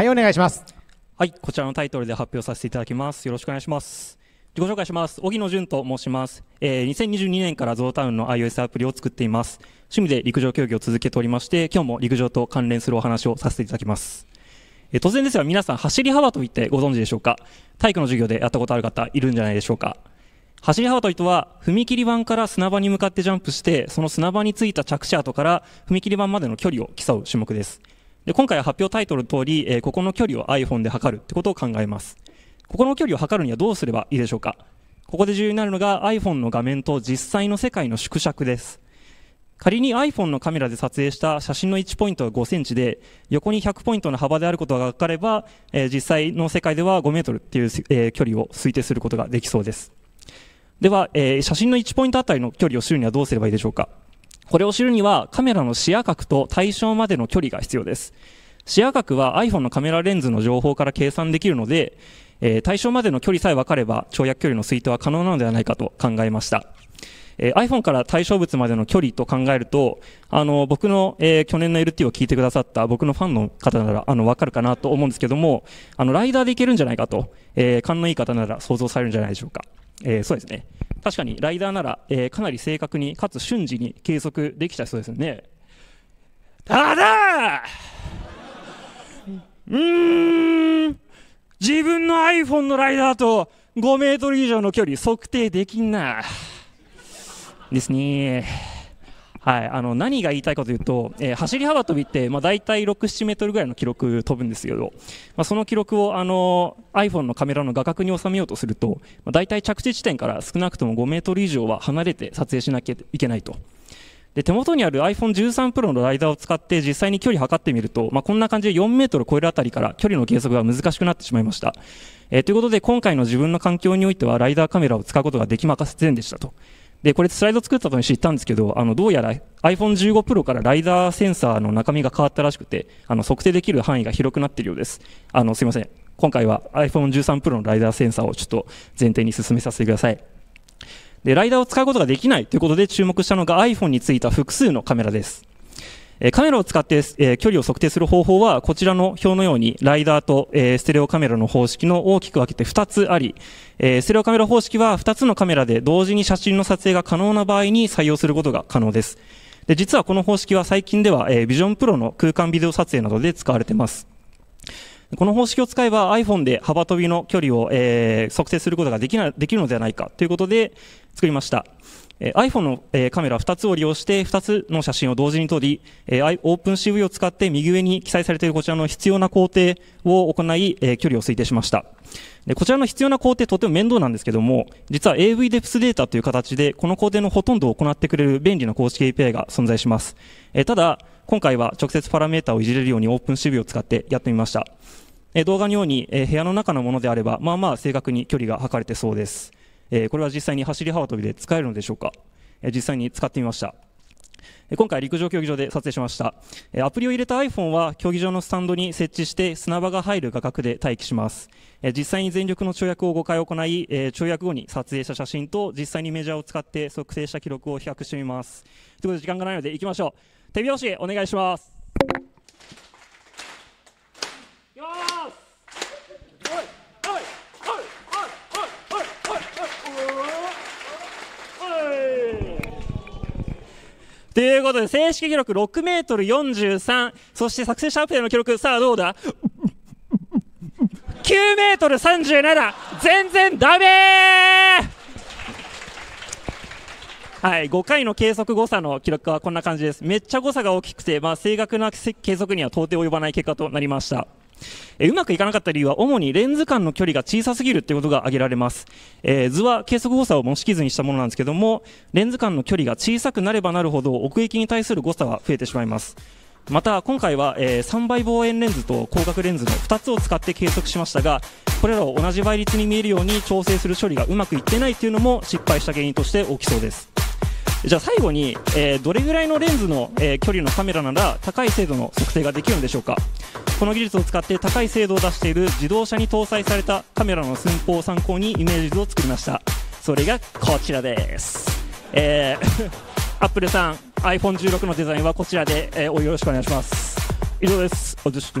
はいお願いしますはいこちらのタイトルで発表させていただきますよろしくお願いします自己紹介します荻野純と申します、えー、2022年からゾウタウンの iOS アプリを作っています趣味で陸上競技を続けておりまして今日も陸上と関連するお話をさせていただきますえー、突然ですが皆さん走り幅跳びってご存知でしょうか体育の授業でやったことある方いるんじゃないでしょうか走り幅跳びとは踏切板から砂場に向かってジャンプしてその砂場についた着地跡から踏切板までの距離を競う種目ですで今回は発表タイトルの通り、えー、ここの距離を iPhone で測るってことを考えますここの距離を測るにはどうすればいいでしょうかここで重要になるのが iPhone の画面と実際の世界の縮尺です仮に iPhone のカメラで撮影した写真の1ポイントが5センチで、横に100ポイントの幅であることが分かれば、えー、実際の世界では5メートルっていう、えー、距離を推定することができそうです。では、えー、写真の1ポイントあたりの距離を知るにはどうすればいいでしょうかこれを知るにはカメラの視野角と対象までの距離が必要です。視野角は iPhone のカメラレンズの情報から計算できるので、えー、対象までの距離さえ分かれば跳躍距離の推定は可能なのではないかと考えました。えー、iPhone から対象物までの距離と考えると、あの、僕の、えー、去年の LT を聞いてくださった僕のファンの方なら、あの、わかるかなと思うんですけども、あの、ライダーでいけるんじゃないかと、えー、勘のいい方なら想像されるんじゃないでしょうか。えそうですね。確かにライダーなら、えー、かなり正確にかつ瞬時に計測できちゃいそうですねただうん自分の iPhone のライダーと5メートル以上の距離測定できんなですねはい、あの何が言いたいかというと、えー、走り幅跳びって、まあ、大体6、7メートルぐらいの記録飛ぶんですけど、まあ、その記録をあの iPhone のカメラの画角に収めようとすると、まあ、大体着地地点から少なくとも5メートル以上は離れて撮影しなきゃいけないと。で手元にある iPhone13 Pro のライダーを使って実際に距離測ってみると、まあ、こんな感じで4メートル超えるあたりから距離の計測が難しくなってしまいました。えー、ということで今回の自分の環境においてはライダーカメラを使うことができませんでしたと。でこれスライド作った時に知ったんですけどあのどうやら iPhone15 Pro からライダーセンサーの中身が変わったらしくてあの測定できる範囲が広くなっているようですあのすいません今回は iPhone13 Pro のライダーセンサーをちょっと前提に進めさせてくださいでライダーを使うことができないということで注目したのが iPhone についた複数のカメラですえカメラを使って、え距離を測定する方法は、こちらの表のように、ライダーと、えステレオカメラの方式の大きく分けて2つあり、えステレオカメラ方式は2つのカメラで同時に写真の撮影が可能な場合に採用することが可能です。で実はこの方式は最近では、えビジョンプロの空間ビデオ撮影などで使われています。この方式を使えば iPhone で幅跳びの距離を、えー、測定することができなできるのではないかということで作りました。え iPhone の、えカメラ2つを利用して2つの写真を同時に撮り、えー、OpenCV を使って右上に記載されているこちらの必要な工程を行い、え距離を推定しました。こちらの必要な工程とても面倒なんですけども、実は AV デプスデータという形で、この工程のほとんどを行ってくれる便利な公式 API が存在します。えただ、今回は直接パラメータをいじれるように OpenCV を使ってやってみました。え動画のように、え部屋の中のものであれば、まあまあ正確に距離が測れてそうです。えー、これは実際に走り幅跳びで使えるのでしょうか、えー、実際に使ってみました。今回、陸上競技場で撮影しましたアプリを入れた iPhone は競技場のスタンドに設置して砂場が入る画角で待機します実際に全力の跳躍を5回行い跳躍後に撮影した写真と実際にメジャーを使って測定した記録を比較してみますということで時間がないので行きましょう手拍子お願いしますということで、正式記録6メートル43、そして作成者アプリの記録、さあどうだ9メートル37、全然ダメはい、5回の計測誤差の記録はこんな感じです。めっちゃ誤差が大きくて、まあ、正確な計測には到底及ばない結果となりました。えうまくいかなかった理由は主にレンズ間の距離が小さすぎるということが挙げられます、えー、図は計測誤差を模式図にしたものなんですけどもレンズ間の距離が小さくなればなるほど奥行きに対する誤差は増えてしまいますまた今回は、えー、3倍望遠レンズと広角レンズの2つを使って計測しましたがこれらを同じ倍率に見えるように調整する処理がうまくいってないというのも失敗した原因として起きそうですじゃあ最後に、えー、どれぐらいのレンズの、えー、距離のカメラなら高い精度の測定ができるんでしょうかこの技術を使って高い精度を出している自動車に搭載されたカメラの寸法を参考にイメージ図を作りましたそれがこちらですえー、アップルさん iPhone16 のデザインはこちらで、えー、よろしくお願いします以上ですおじし